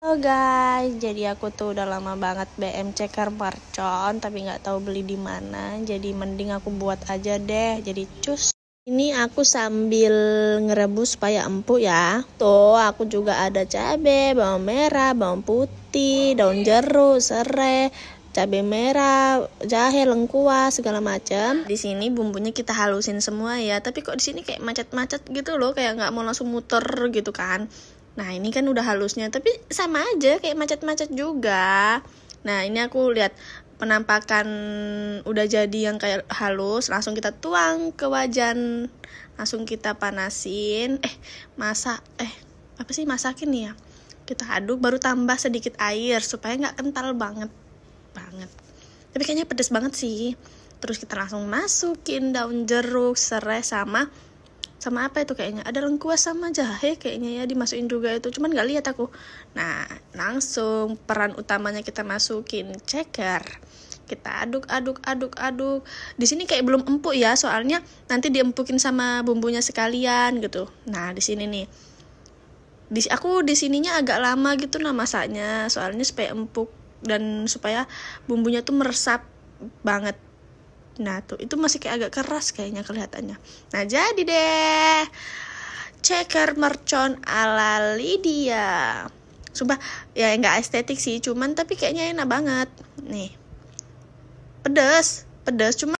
Halo guys, jadi aku tuh udah lama banget BM checker mercon tapi nggak tahu beli di mana. Jadi mending aku buat aja deh. Jadi cus. Ini aku sambil ngerebus supaya empuk ya. Tuh, aku juga ada cabe, bawang merah, bawang putih, daun jeruk, serai, cabe merah, jahe, lengkuas, segala macam. Di sini bumbunya kita halusin semua ya. Tapi kok di sini kayak macet-macet gitu loh, kayak nggak mau langsung muter gitu kan. Nah ini kan udah halusnya tapi sama aja kayak macet-macet juga. Nah ini aku lihat penampakan udah jadi yang kayak halus langsung kita tuang ke wajan langsung kita panasin eh masak eh apa sih masakin ya kita aduk baru tambah sedikit air supaya nggak kental banget banget tapi kayaknya pedes banget sih terus kita langsung masukin daun jeruk serai sama sama apa itu kayaknya ada lengkuas sama jahe kayaknya ya dimasukin juga itu cuman nggak lihat aku nah langsung peran utamanya kita masukin ceker kita aduk aduk aduk aduk di sini kayak belum empuk ya soalnya nanti diempukin sama bumbunya sekalian gitu nah di sini nih di aku di sininya agak lama gitu nah masaknya soalnya supaya empuk dan supaya bumbunya tuh meresap banget Nah tuh itu masih kayak agak keras kayaknya kelihatannya Nah jadi deh checker mercon ala Lydia Sumpah ya nggak estetik sih Cuman tapi kayaknya enak banget Nih Pedes Pedes cuman.